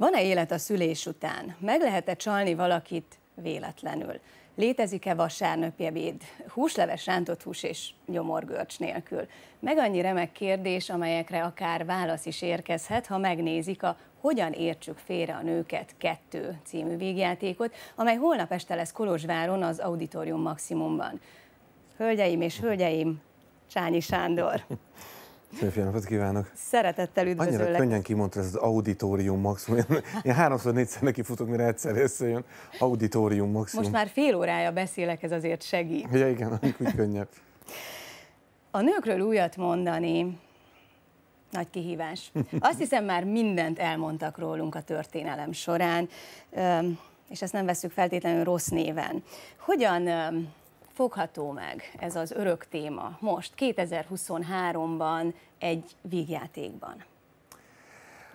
Van-e élet a szülés után? Meg lehet-e csalni valakit véletlenül? Létezik-e vasárnapi ebéd, húsleves, rántott hús és gyomorgörcs nélkül? Meg annyi remek kérdés, amelyekre akár válasz is érkezhet, ha megnézik a Hogyan értsük félre a nőket kettő című végjátékot, amely holnap este lesz Kolozsváron az Auditorium Maximumban. Hölgyeim és hölgyeim, Csányi Sándor! Szép napot kívánok! Szeretettel üdvözöllek! Annyira könnyen kimondta ez az auditorium maximum. Én háromszor, négyszer neki futok, mire egyszer összejön. Auditorium maximum. Most már fél órája beszélek, ez azért segít. Ja igen, úgy könnyebb. A nőkről újat mondani, nagy kihívás. Azt hiszem már mindent elmondtak rólunk a történelem során, és ezt nem veszük feltétlenül rossz néven. Hogyan fogható meg ez az örök téma most, 2023-ban egy vígjátékban?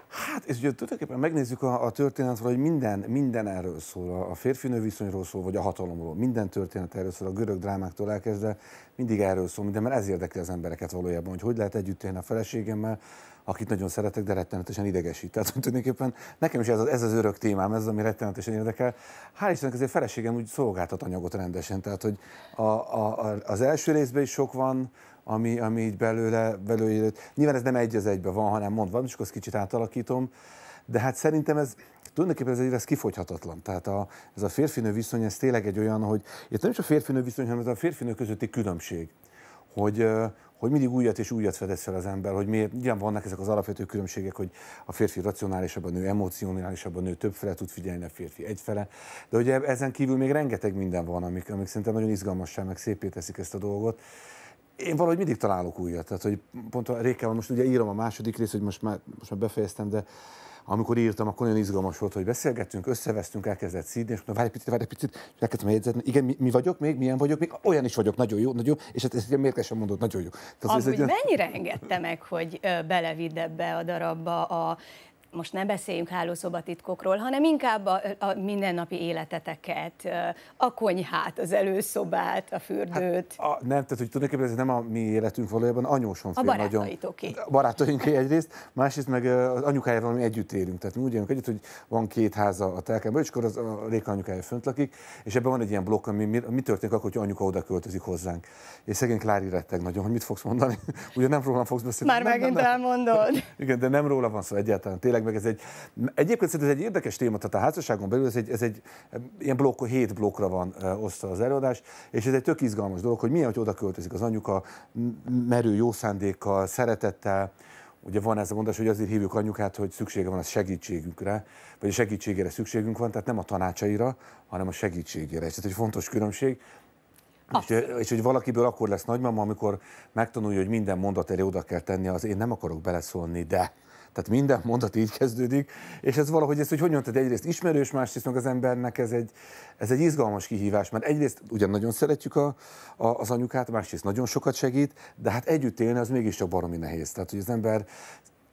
Hát, ez ugye tulajdonképpen megnézzük a, a történetről, hogy minden, minden erről szól, a férfinő viszonyról szól, vagy a hatalomról. Minden történet erről szól, a görög drámáktól elkezdve mindig erről szól, minden, mert ez érdekli az embereket valójában, hogy hogy lehet együtt élni a feleségemmel, akit nagyon szeretek, de rettenetesen idegesít. Tehát tulajdonképpen nekem is ez az, ez az örök témám, ez az, ami rettenetesen érdekel. Hál' Istennek azért feleségem úgy szolgáltat anyagot rendesen, tehát hogy a, a, a, az első részben is sok van, ami, ami így belőle, belőle jött. Nyilván ez nem egy az egybe van, hanem mond valamit, és akkor kicsit átalakítom, de hát szerintem ez, tulajdonképpen ez, ez kifogyhatatlan. Tehát a, ez a férfinő viszony, ez tényleg egy olyan, hogy itt nem is a férfinő viszony, hanem ez a férfinő közötti különbség hogy, hogy mindig újat és újat fedez fel az ember, hogy miért, Igen, vannak ezek az alapvető különbségek, hogy a férfi racionálisabb, a nő emocionálisabb, a nő többfele tud figyelni, a férfi egyfele, de ugye ezen kívül még rengeteg minden van, amik, amik szerintem nagyon izgalmassá, meg szépé teszik ezt a dolgot. Én valahogy mindig találok újat, tehát hogy pont a Rékával most ugye írom a második részt, hogy most már, most már befejeztem, de amikor írtam, akkor nagyon izgalmas volt, hogy beszélgettünk, összevesztünk, elkezdett szídni, és mondtam, várj picit, várj picit, és elkezdtem jegyzetni, igen, mi, mi, vagyok még, milyen vagyok még, olyan is vagyok, nagyon jó, nagyon jó, és hát ezt miért sem mondott, nagyon jó. Tehát Amúgy ez egy... mennyire engedte meg, hogy belevidd ebbe a darabba a most ne beszéljünk hálószobatitkokról, hanem inkább a, a mindennapi életeteket, a konyhát, az előszobát, a fürdőt. Hát, a, nem, tehát hogy tulajdonképpen ez nem a mi életünk valójában, anyósom fél a nagyon. A barátaink egyrészt, másrészt meg az anyukájával mi együtt élünk. Tehát mi úgy élünk együtt, hogy van két háza a telkemben, és akkor az a Réka anyukája fönt lakik, és ebben van egy ilyen blokk, ami mi, mi történik akkor, hogy anyuka oda költözik hozzánk. És szegény Klári retteg nagyon, hogy mit fogsz mondani. Ugye nem rólam fogsz beszélni. Már nem, megint nem, nem. elmondod. Igen, de nem róla van szó egyáltalán. Tényleg meg ez egy, egyébként szerintem ez egy érdekes téma, tehát a házasságon belül ez egy, ez egy ilyen blokk, hét blokkra van osztva az előadás, és ez egy tök izgalmas dolog, hogy milyen, hogy oda költözik az anyuka merő jó szándékkal, szeretettel, Ugye van ez a mondás, hogy azért hívjuk anyukát, hogy szüksége van a segítségükre, vagy a segítségére szükségünk van, tehát nem a tanácsaira, hanem a segítségére. És ez egy fontos különbség. És, és hogy valakiből akkor lesz nagymama, amikor megtanulja, hogy minden mondat elé oda kell tenni, az én nem akarok beleszólni, de tehát minden mondat így kezdődik, és ez valahogy ez, hogy hogyan tehát egyrészt ismerős, másrészt meg az embernek ez egy, ez egy izgalmas kihívás, mert egyrészt ugyan nagyon szeretjük a, a, az anyukát, másrészt nagyon sokat segít, de hát együtt élni az mégiscsak baromi nehéz. Tehát, hogy az ember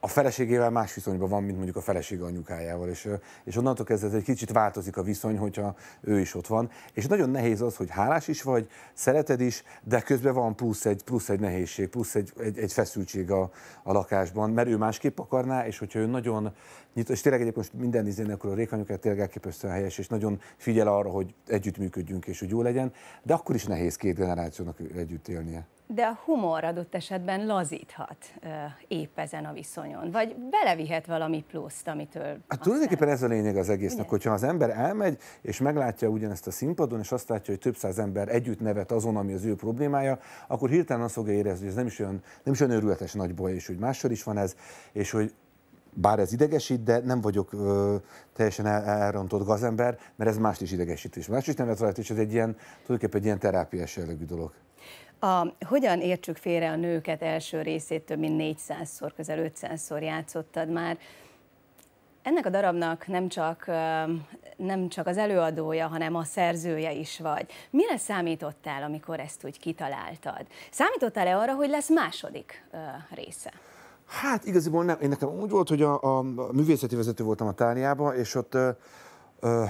a feleségével más viszonyban van, mint mondjuk a felesége anyukájával, és, és onnantól kezdve egy kicsit változik a viszony, hogyha ő is ott van. És nagyon nehéz az, hogy hálás is vagy, szereted is, de közben van plusz egy, plusz egy nehézség, plusz egy, egy, egy feszültség a, a lakásban, mert ő másképp akarná, és hogyha ő nagyon nyit, és tényleg egyébként most minden izén, akkor a rékanyukát tényleg elképesztően helyes, és nagyon figyel arra, hogy együttműködjünk és hogy jó legyen, de akkor is nehéz két generációnak együtt élnie de a humor adott esetben lazíthat épp ezen a viszonyon, vagy belevihet valami pluszt, amitől... Hát tulajdonképpen ez a lényeg az egésznek, Ugye? hogyha az ember elmegy, és meglátja ugyanezt a színpadon, és azt látja, hogy több száz ember együtt nevet azon, ami az ő problémája, akkor hirtelen azt fogja érezni, hogy ez nem is olyan, nem is olyan örületes nagy baj, és hogy máshol is van ez, és hogy bár ez idegesít, de nem vagyok ö, teljesen el, elrontott gazember, mert ez mást is idegesít, és mást is nevet rajta, és ez egy ilyen, tulajdonképpen egy ilyen terápiás jellegű dolog. A Hogyan értsük félre a nőket első részét több mint 400-szor, közel 500-szor játszottad már. Ennek a darabnak nem csak, nem csak az előadója, hanem a szerzője is vagy. Mire számítottál, amikor ezt úgy kitaláltad? Számítottál-e arra, hogy lesz második része? Hát igaziból nem. Én nekem úgy volt, hogy a, a művészeti vezető voltam a tárjában, és ott ö, ö,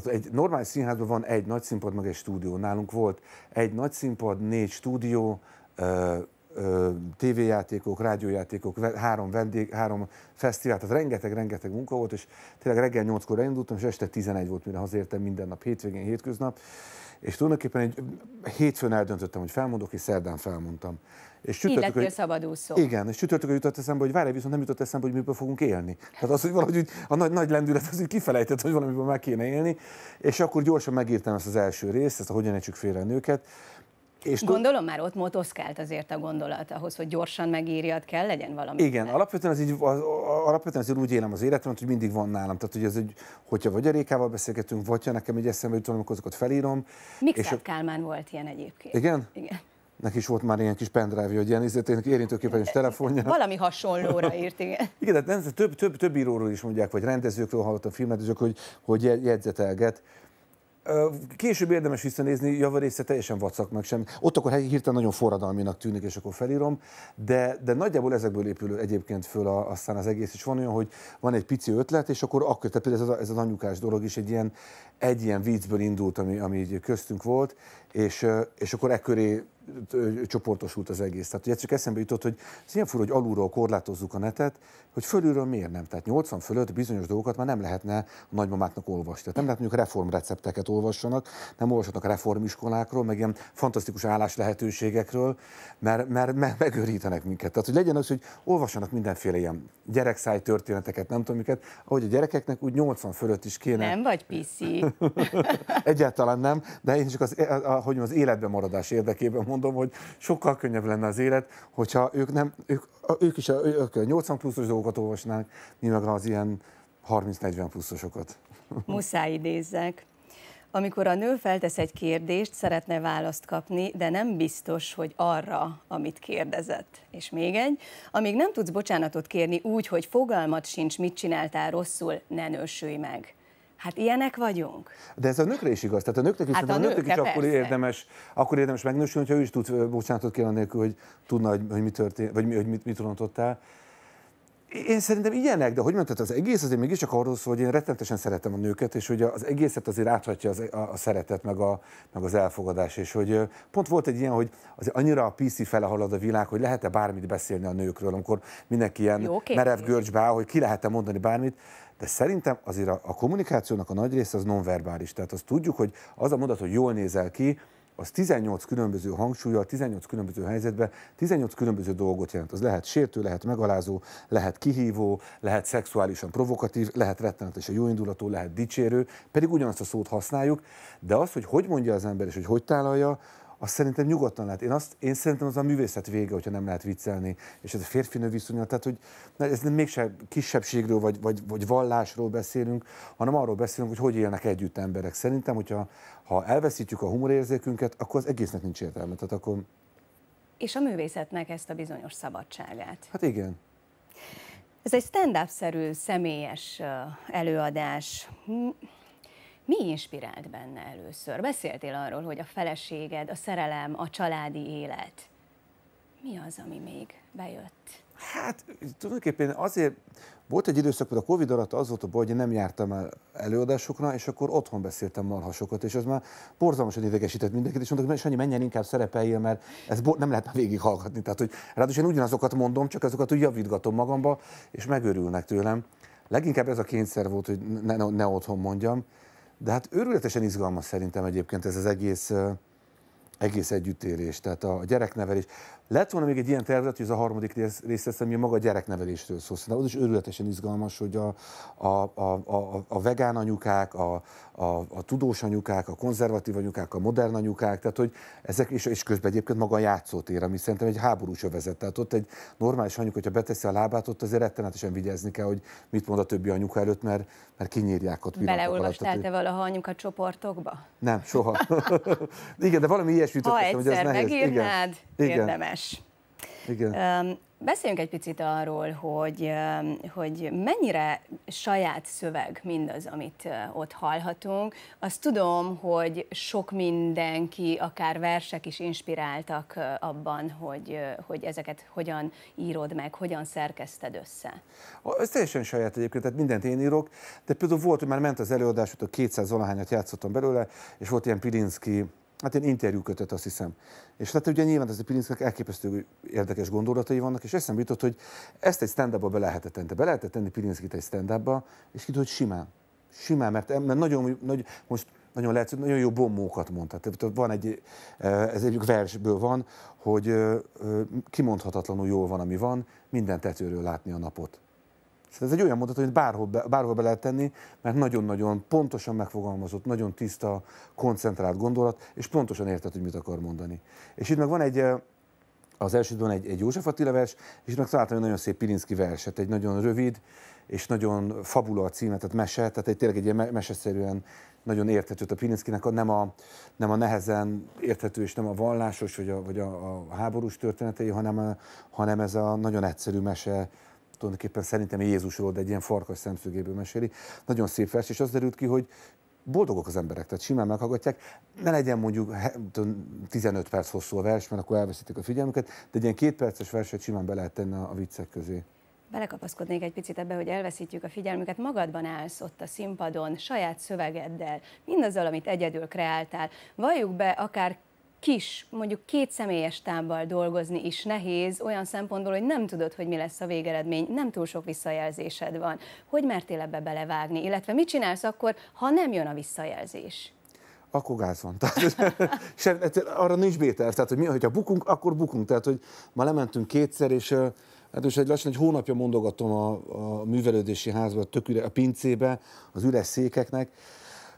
tehát egy normális színházban van egy nagy színpad, meg egy stúdió. Nálunk volt egy nagy színpad, négy stúdió, ö, ö, tévéjátékok, rádiójátékok, három vendég, három fesztivál, tehát rengeteg-rengeteg munka volt, és tényleg reggel 8-kor elindultam, és este 11 volt, mire hazértem minden nap, hétvégén, hétköznap és tulajdonképpen egy hétfőn eldöntöttem, hogy felmondok, és szerdán felmondtam. És csütörtök, hogy, szabadúszó. Igen, és csütörtökön jutott eszembe, hogy várj, viszont nem jutott eszembe, hogy miből fogunk élni. Tehát az, hogy valahogy a nagy, nagy lendület az, hogy kifelejtett, hogy valamiből meg kéne élni. És akkor gyorsan megírtam ezt az első részt, ezt a Hogyan ejtsük félre a nőket, és Gondolom már ott motoszkált azért a gondolat ahhoz, hogy gyorsan megírjad kell, legyen valami. Igen, fel. alapvetően az így, az, alapvetően azért úgy élem az életemet, hogy mindig van nálam. Tehát, hogy ez egy, hogyha vagy a Rékával beszélgetünk, vagy ha nekem egy eszembe jutom, amikor azokat felírom. Mikszáv és... Kálmán volt ilyen egyébként. Igen? Igen. Neki is volt már ilyen kis pendrive hogy ilyen érintőképpen érintőképernyős telefonja. Valami hasonlóra írt, igen. igen, de nem, több, több, több íróról is mondják, vagy rendezőkről hallottam filmet, hogy, hogy jegyzetelget. Később érdemes visszanézni, javarésze teljesen vacak meg sem. Ott akkor hirtelen nagyon forradalminak tűnik, és akkor felírom, de, de nagyjából ezekből épül egyébként föl a, aztán az egész. És van olyan, hogy van egy pici ötlet, és akkor akkor, tehát például ez, a, ez az anyukás dolog is egy ilyen, egy ilyen viccből indult, ami, ami így köztünk volt, és, és akkor e köré csoportosult az egész. Tehát ugye csak eszembe jutott, hogy ez ilyen fura, hogy alulról korlátozzuk a netet, hogy fölülről miért nem. Tehát 80 fölött bizonyos dolgokat már nem lehetne a nagymamáknak olvasni. Tehát nem lehet mondjuk reformrecepteket olvassanak, nem olvashatnak reformiskolákról, meg ilyen fantasztikus állás lehetőségekről, mert, mert, mert megőrítenek minket. Tehát, hogy legyen az, hogy olvassanak mindenféle ilyen gyerekszáj történeteket, nem tudom miket, ahogy a gyerekeknek úgy 80 fölött is kéne. Nem vagy piszi. Egyáltalán nem, de én csak az, a, a hogy az életben maradás érdekében mondom, hogy sokkal könnyebb lenne az élet, hogyha ők, nem, ők, ők is a, ők a 80 pluszos dolgokat olvasnánk, mi meg az ilyen 30-40 pluszosokat. Muszáj idézzek. Amikor a nő feltesz egy kérdést, szeretne választ kapni, de nem biztos, hogy arra, amit kérdezett. És még egy, amíg nem tudsz bocsánatot kérni úgy, hogy fogalmat sincs, mit csináltál rosszul, ne nősülj meg. Hát ilyenek vagyunk. De ez a nőkre is igaz. Tehát a nőknek is, hát a, a nőknek is akkor érdemes, akkor érdemes megnősülni, hogyha ő is tud bocsánatot kérni nélkül, hogy tudna, hogy, hogy mi történt, vagy hogy mit, mit rontottál. Én szerintem ilyenek, de hogy mondtad, az egész azért mégiscsak arról szól, hogy én rettenetesen szeretem a nőket, és hogy az egészet azért áthatja az, a, a szeretet, meg, a, meg az elfogadás, és hogy pont volt egy ilyen, hogy az annyira a PC fele halad a világ, hogy lehet-e bármit beszélni a nőkről, amikor mindenki ilyen Jó, okay. merev görcsbe áll, hogy ki lehet-e mondani bármit de szerintem azért a, a kommunikációnak a nagy része az nonverbális. Tehát azt tudjuk, hogy az a mondat, hogy jól nézel ki, az 18 különböző hangsúlya, 18 különböző helyzetben, 18 különböző dolgot jelent. Az lehet sértő, lehet megalázó, lehet kihívó, lehet szexuálisan provokatív, lehet rettenetesen jóindulatú, lehet dicsérő, pedig ugyanazt a szót használjuk, de az, hogy hogy mondja az ember és hogy hogy tálalja, azt szerintem nyugodtan lehet. Én, azt, én szerintem az a művészet vége, hogyha nem lehet viccelni. És ez a férfinő viszonya, tehát hogy na, ez nem mégsem kisebbségről vagy, vagy, vagy vallásról beszélünk, hanem arról beszélünk, hogy hogy élnek együtt emberek. Szerintem, hogyha ha elveszítjük a humorérzékünket, akkor az egésznek nincs értelme. Tehát akkor... És a művészetnek ezt a bizonyos szabadságát. Hát igen. Ez egy stand-up-szerű, személyes előadás. Hm. Mi inspirált benne először? Beszéltél arról, hogy a feleséged, a szerelem, a családi élet. Mi az, ami még bejött? Hát tulajdonképpen azért volt egy időszak, hogy a Covid alatt az volt a baj, hogy nem jártam el előadásokra, és akkor otthon beszéltem marhasokat, és az már borzalmasan idegesített mindenkit, és mondták, hogy Sanyi, menjen inkább szerepeljél, mert ez nem lehet már végighallgatni. Tehát, hogy ráadásul én ugyanazokat mondom, csak azokat úgy javítgatom magamba, és megörülnek tőlem. Leginkább ez a kényszer volt, hogy ne, ne otthon mondjam. De hát őrületesen izgalmas szerintem egyébként ez az egész, egész együttérés, tehát a gyereknevelés. Lett volna még egy ilyen tervezet, hogy ez a harmadik rész, rész lesz, ami maga a gyereknevelésről szól. Szerintem az is őrületesen izgalmas, hogy a, a, a, a, a vegán anyukák, a, a, a tudós anyukák, a konzervatív anyukák, a modern anyukák, tehát hogy ezek, és, és közben egyébként maga a játszótér, ami szerintem egy háborús övezet. Tehát ott egy normális anyuk, hogyha beteszi a lábát, ott azért rettenetesen vigyázni kell, hogy mit mond a többi anyuka előtt, mert, mert kinyírják ott. Beleolvastál te valaha anyuka csoportokba? Nem, soha. Igen, de valami ilyesmit. Ha egyszer hogy ez megírnád, Igen. érdemes. András, Igen. beszéljünk egy picit arról, hogy, hogy mennyire saját szöveg mindaz, amit ott hallhatunk. Azt tudom, hogy sok mindenki, akár versek is inspiráltak abban, hogy, hogy ezeket hogyan írod meg, hogyan szerkeszted össze. Ez teljesen saját egyébként, tehát mindent én írok, de például volt, hogy már ment az előadás, hogy a 200 valahányat játszottam belőle, és volt ilyen Pilinszki hát én interjú kötött azt hiszem. És hát ugye nyilván ez a Pilinszkák elképesztő érdekes gondolatai vannak, és eszembe jutott, hogy ezt egy stand-upba be lehetett tenni. Be lehetett tenni Pilinszkit egy stand-upba, és kiderült, hogy simán. Simán, mert, mert nagyon, nagy, most nagyon lehet, hogy nagyon jó bombókat mondta. Tehát van egy, e, ez egy versből van, hogy kimondhatatlanul jól van, ami van, minden tetőről látni a napot. Szóval ez egy olyan mondat, hogy bárhol be, bárhol be lehet tenni, mert nagyon-nagyon pontosan megfogalmazott, nagyon tiszta, koncentrált gondolat, és pontosan érted, hogy mit akar mondani. És itt meg van egy, az elsőben egy, egy József Attila vers, és itt meg találtam egy nagyon szép Pilinszki verset, egy nagyon rövid, és nagyon fabula a címe, tehát mese, tehát egy, tényleg egy ilyen meseszerűen nagyon érthető. A Pilinszkinek a, nem, a, nem a nehezen érthető, és nem a vallásos, vagy a, vagy a, a háborús történetei, hanem, a, hanem ez a nagyon egyszerű mese, tulajdonképpen szerintem Jézusról, de egy ilyen farkas szemszögéből meséli. Nagyon szép vers, és az derült ki, hogy boldogok az emberek, tehát simán meghallgatják. Ne legyen mondjuk 15 perc hosszú a vers, mert akkor elveszítik a figyelmüket, de egy ilyen két perces verset simán be lehet tenni a viccek közé. Belekapaszkodnék egy picit ebbe, hogy elveszítjük a figyelmüket. Magadban állsz ott a színpadon, saját szövegeddel, mindazzal, amit egyedül kreáltál. Valljuk be, akár kis, mondjuk két személyes tábbal dolgozni is nehéz, olyan szempontból, hogy nem tudod, hogy mi lesz a végeredmény, nem túl sok visszajelzésed van. Hogy mertél ebbe belevágni, illetve mit csinálsz akkor, ha nem jön a visszajelzés? akkor gáz van. Tehát, hát arra nincs béter. Tehát, hogy mi, hogyha bukunk, akkor bukunk. Tehát, hogy ma lementünk kétszer, és Hát most egy lassan egy hónapja mondogatom a, a művelődési házba, a, tök a pincébe, az üres székeknek,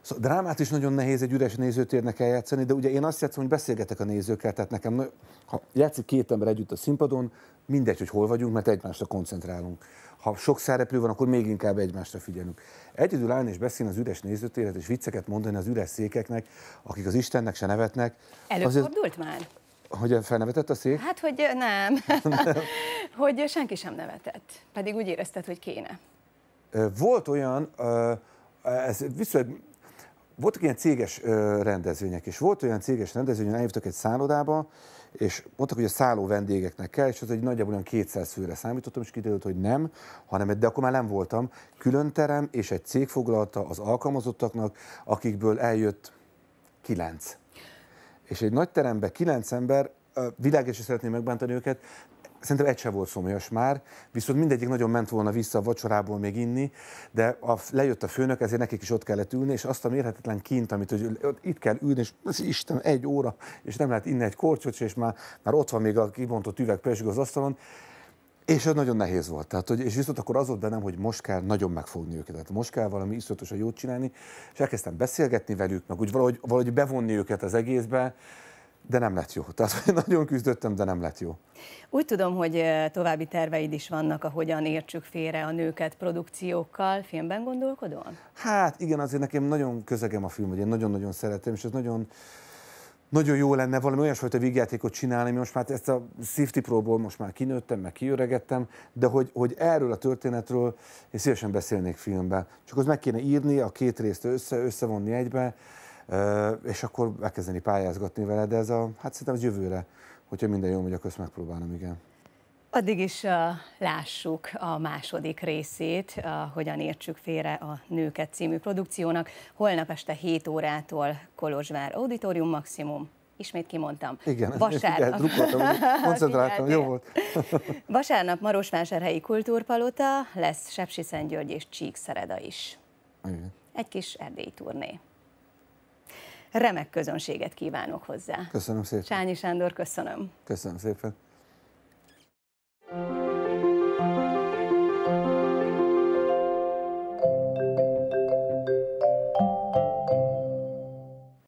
Szóval drámát is nagyon nehéz egy üres nézőtérnek eljátszani, de ugye én azt játszom, hogy beszélgetek a nézőkkel, tehát nekem, ha játszik két ember együtt a színpadon, mindegy, hogy hol vagyunk, mert egymásra koncentrálunk. Ha sok szereplő van, akkor még inkább egymásra figyelünk. Egyedül állni és beszélni az üres nézőtéret, és vicceket mondani az üres székeknek, akik az Istennek se nevetnek. Előfordult az... már? Hogy felnevetett a szék? Hát, hogy nem. nem. hogy senki sem nevetett. Pedig úgy érezted, hogy kéne. Volt olyan, ez viszonylag voltak ilyen céges rendezvények, és volt olyan céges rendezvény, hogy eljöttek egy szállodába, és mondtak, hogy a szálló vendégeknek kell, és az egy nagyjából olyan 200 főre számítottam, és kiderült, hogy nem, hanem, de akkor már nem voltam. Külön terem és egy cég foglalta az alkalmazottaknak, akikből eljött kilenc. És egy nagy terembe kilenc ember világ és szeretném megbántani őket, Szerintem egy se volt szomjas már, viszont mindegyik nagyon ment volna vissza a vacsorából még inni, de a, lejött a főnök, ezért nekik is ott kellett ülni, és azt a mérhetetlen kint, amit hogy itt kell ülni, és az Isten egy óra, és nem lehet inni egy korcsot, és már, már ott van még a kibontott üveg pesgő az asztalon, és ez nagyon nehéz volt. Tehát, hogy, és viszont akkor az volt bennem, hogy most kell nagyon megfogni őket. Tehát most kell valami iszonyatosan jót csinálni, és elkezdtem beszélgetni velük, meg úgy valahogy, valahogy bevonni őket az egészbe, de nem lett jó. Tehát nagyon küzdöttem, de nem lett jó. Úgy tudom, hogy további terveid is vannak, ahogyan értsük félre a nőket produkciókkal. Filmben gondolkodol? Hát igen, azért nekem nagyon közegem a film, hogy én nagyon-nagyon szeretem, és ez nagyon nagyon jó lenne valami olyasfajta vígjátékot csinálni, most már ezt a safety próból most már kinőttem, meg kiöregettem, de hogy, hogy erről a történetről én szívesen beszélnék filmben. Csak az meg kéne írni, a két részt össze, összevonni egybe, és akkor elkezdeni pályázgatni vele, de ez a, hát szerintem az jövőre, hogyha minden jól megy, akkor ezt megpróbálom, igen. Addig is uh, lássuk a második részét, uh, hogyan értsük félre a Nőket című produkciónak. Holnap este 7 órától Kolozsvár Auditorium Maximum. Ismét kimondtam. Igen, Vasárnap. koncentráltam, jó volt. Vasárnap Marosvásárhelyi Kultúrpalota, lesz Sepsiszentgyörgy és Csíkszereda is. Igen. Egy kis turné remek közönséget kívánok hozzá. Köszönöm szépen. Csányi Sándor, köszönöm. Köszönöm szépen.